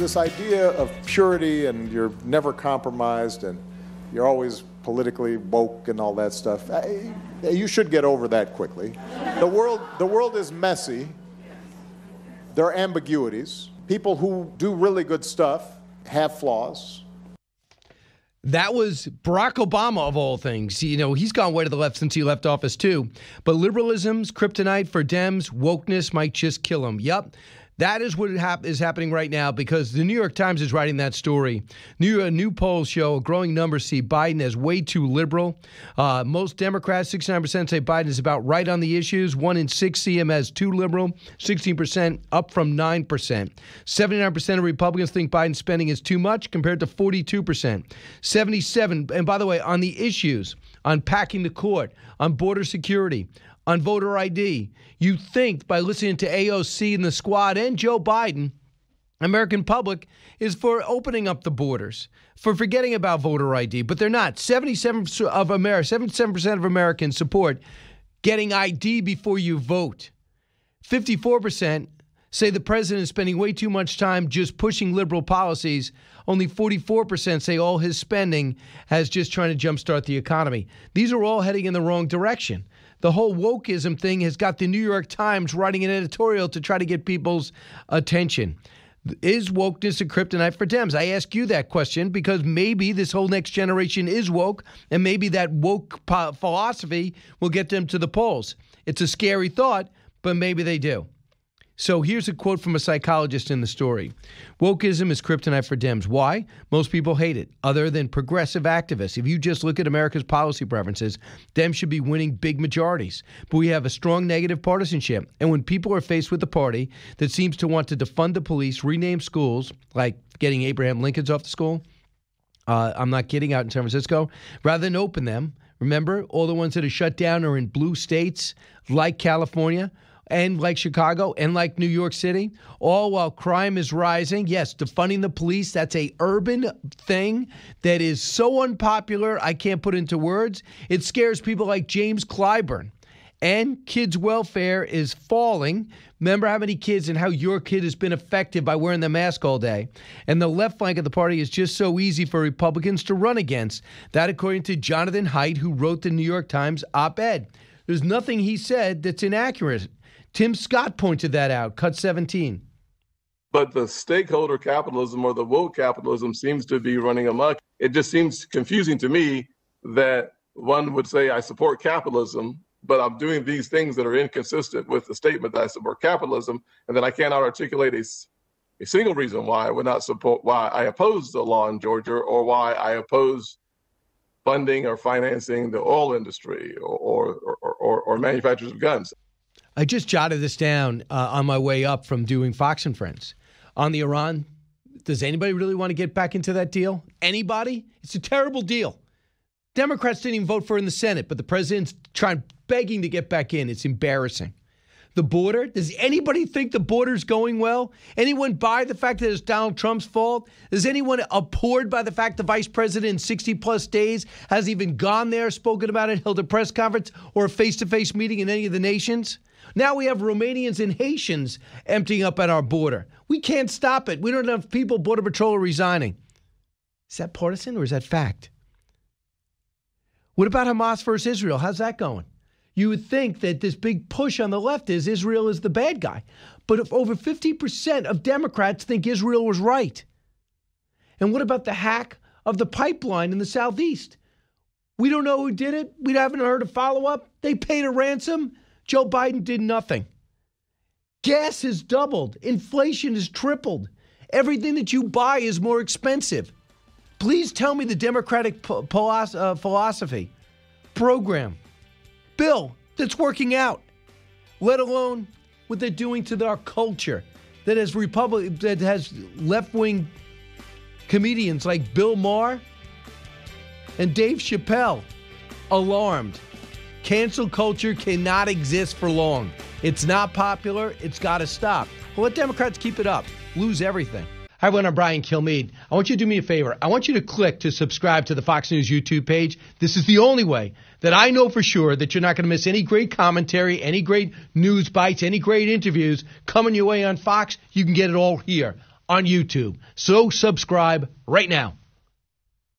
this idea of purity and you're never compromised and you're always politically woke and all that stuff, I, you should get over that quickly. The world, the world is messy. There are ambiguities. People who do really good stuff have flaws. That was Barack Obama of all things. You know, he's gone way to the left since he left office too. But liberalism's kryptonite for Dems, wokeness might just kill him. Yep. That is what hap- is happening right now because the New York Times is writing that story. New, a new polls show a growing number see Biden as way too liberal. Uh, most Democrats, 69%, say Biden is about right on the issues. One in six see him as too liberal, 16% up from 9%. 79% of Republicans think Biden's spending is too much compared to 42%. 77, and by the way, on the issues, on packing the court, on border security, on voter ID. You think by listening to AOC and the squad and Joe Biden, American public is for opening up the borders, for forgetting about voter ID, but they're not. 77 of America, 77% of Americans support getting ID before you vote. 54% say the president is spending way too much time just pushing liberal policies. Only 44% say all his spending has just trying to jumpstart the economy. These are all heading in the wrong direction the whole wokeism thing has got the New York Times writing an editorial to try to get people's attention. Is wokeness a kryptonite for Dems? I ask you that question because maybe this whole next generation is woke, and maybe that woke po- philosophy will get them to the polls. It's a scary thought, but maybe they do. So here's a quote from a psychologist in the story Wokeism is kryptonite for Dems. Why? Most people hate it, other than progressive activists. If you just look at America's policy preferences, Dems should be winning big majorities. But we have a strong negative partisanship. And when people are faced with a party that seems to want to defund the police, rename schools, like getting Abraham Lincoln's off the school, uh, I'm not kidding, out in San Francisco, rather than open them, remember, all the ones that are shut down are in blue states like California and like Chicago and like New York City, all while crime is rising. Yes, defunding the police, that's a urban thing that is so unpopular, I can't put into words. It scares people like James Clyburn. And kids' welfare is falling. Remember how many kids and how your kid has been affected by wearing the mask all day. And the left flank of the party is just so easy for Republicans to run against. That, according to Jonathan Haidt, who wrote the New York Times op ed. There's nothing he said that's inaccurate. Tim Scott pointed that out, cut 17. But the stakeholder capitalism or the woke capitalism seems to be running amok. It just seems confusing to me that one would say, I support capitalism, but I'm doing these things that are inconsistent with the statement that I support capitalism, and that I cannot articulate a, a single reason why I would not support, why I oppose the law in Georgia, or why I oppose funding or financing the oil industry or, or, or, or, or manufacturers of guns. I just jotted this down uh, on my way up from doing Fox and Friends on the Iran. Does anybody really want to get back into that deal? Anybody? It's a terrible deal. Democrats didn't even vote for in the Senate, but the president's trying begging to get back in. It's embarrassing the border? Does anybody think the border's going well? Anyone buy the fact that it's Donald Trump's fault? Is anyone abhorred by the fact the vice president in 60 plus days has even gone there, spoken about it, held a press conference or a face to face meeting in any of the nations? Now we have Romanians and Haitians emptying up at our border. We can't stop it. We don't have people, Border Patrol, resigning. Is that partisan or is that fact? What about Hamas versus Israel? How's that going? you would think that this big push on the left is Israel is the bad guy. But if over 50% of Democrats think Israel was right. And what about the hack of the pipeline in the Southeast? We don't know who did it. We haven't heard a follow up. They paid a ransom. Joe Biden did nothing. Gas has doubled, inflation has tripled. Everything that you buy is more expensive. Please tell me the Democratic po- po- uh, philosophy program bill that's working out, let alone what they're doing to our culture that has Republic that has left wing comedians like Bill Maher and Dave Chappelle alarmed. Cancel culture cannot exist for long. It's not popular. It's got to stop. Well, let Democrats keep it up, lose everything. Hi, everyone. I'm Brian Kilmeade. I want you to do me a favor. I want you to click to subscribe to the Fox News YouTube page. This is the only way that I know for sure that you're not going to miss any great commentary, any great news bites, any great interviews coming your way on Fox. You can get it all here on YouTube. So subscribe right now.